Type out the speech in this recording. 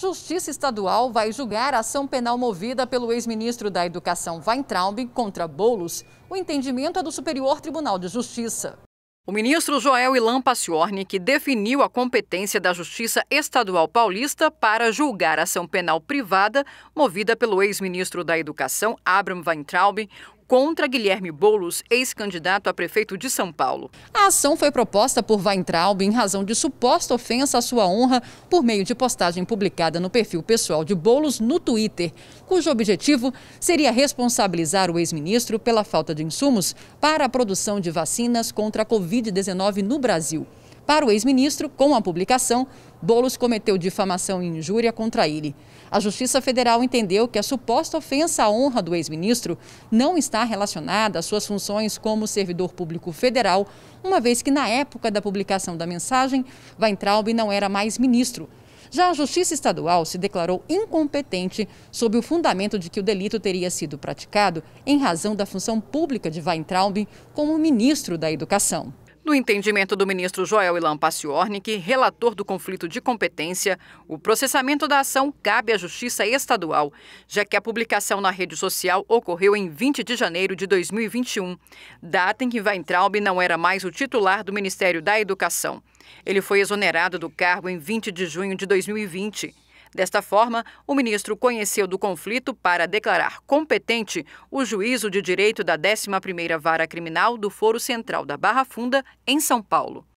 Justiça Estadual vai julgar a ação penal movida pelo ex-ministro da Educação Weintraub contra Boulos. O entendimento é do Superior Tribunal de Justiça. O ministro Joel Ilan Paciorni, que definiu a competência da Justiça Estadual Paulista para julgar ação penal privada movida pelo ex-ministro da Educação, Abram Weintraub, contra Guilherme Boulos, ex-candidato a prefeito de São Paulo. A ação foi proposta por Weintraub em razão de suposta ofensa à sua honra por meio de postagem publicada no perfil pessoal de Boulos no Twitter, cujo objetivo seria responsabilizar o ex-ministro pela falta de insumos para a produção de vacinas contra a Covid-19 no Brasil. Para o ex-ministro, com a publicação, Boulos cometeu difamação e injúria contra ele. A Justiça Federal entendeu que a suposta ofensa à honra do ex-ministro não está relacionada às suas funções como servidor público federal, uma vez que na época da publicação da mensagem, Weintraub não era mais ministro. Já a Justiça Estadual se declarou incompetente sob o fundamento de que o delito teria sido praticado em razão da função pública de Weintraub como ministro da Educação. No entendimento do ministro Joel Ilan Paciornik, relator do conflito de competência, o processamento da ação cabe à Justiça Estadual, já que a publicação na rede social ocorreu em 20 de janeiro de 2021, data em que Weintraub não era mais o titular do Ministério da Educação. Ele foi exonerado do cargo em 20 de junho de 2020. Desta forma, o ministro conheceu do conflito para declarar competente o juízo de direito da 11ª Vara Criminal do Foro Central da Barra Funda, em São Paulo.